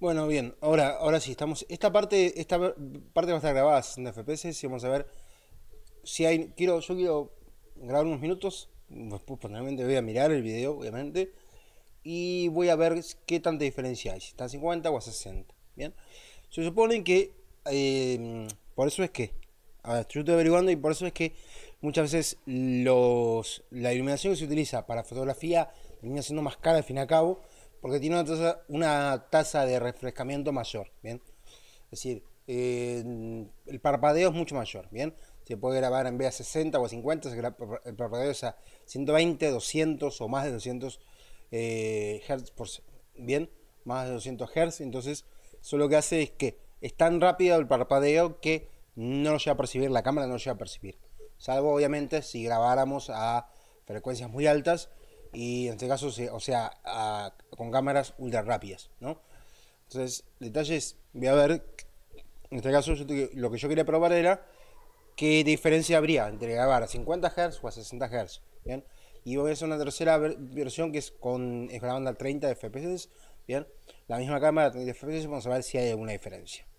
Bueno, bien, ahora, ahora sí, estamos. Esta parte, esta parte va a estar grabada en FPS y vamos a ver si hay. Quiero, yo quiero grabar unos minutos. Después probablemente voy a mirar el video, obviamente. Y voy a ver qué tanta diferencia hay. Si está a 50 o a 60. Bien. Se supone que. Em, por eso es que. A estoy averiguando y por eso es que muchas veces los, la iluminación que se utiliza para fotografía termina siendo más cara al fin y al cabo porque tiene una tasa, de refrescamiento mayor, ¿bien? Es decir, eh, el parpadeo es mucho mayor, ¿bien? Se puede grabar en vez de 60 o a 50, el parpadeo es a 120, 200 o más de 200 eh, Hz ¿bien? Más de 200 Hz, entonces eso lo que hace es que es tan rápido el parpadeo que no lo llega a percibir, la cámara no lo llega a percibir. Salvo obviamente si grabáramos a frecuencias muy altas, y en este caso, o sea, con cámaras ultra rápidas, ¿no? Entonces, detalles, voy a ver, en este caso lo que yo quería probar era qué diferencia habría entre grabar a 50 Hz o a 60 Hz, ¿bien? Y voy a hacer una tercera versión que es con es grabando a 30 FPS, ¿bien? La misma cámara, 30 FPS, vamos a ver si hay alguna diferencia.